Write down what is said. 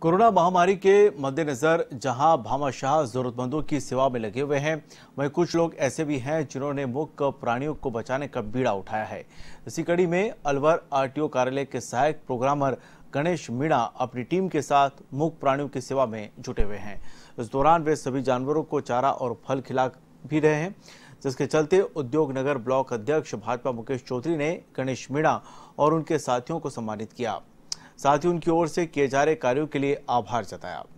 corona महामारी के मद्देनज़र जहां भामाशाह ज़रूरतमंदों की सेवा में लगे हुए हैं वहीं कुछ लोग ऐसे भी हैं जिन्होंने मुख्य प्राणियों को बचाने का बीड़ा उठाया है इसी कड़ी में अलवर आरटीओ कार्यालय के सहायक प्रोग्रामर गणेश मीणा अपनी टीम के साथ मुख प्राणियों की सेवा में जुटे हुए हैं इस दौरान वे सभी जानवरों को चारा और फल खिला भी रहे हैं जिसके चलते उद्योग नगर ब्लॉक अध्यक्ष भाजपा मुकेश चौधरी ने गणेश मीणा और उनके साथियों को सम्मानित किया साथ ही उनकी ओर से किए जा रहे कार्यों के लिए आभार जताया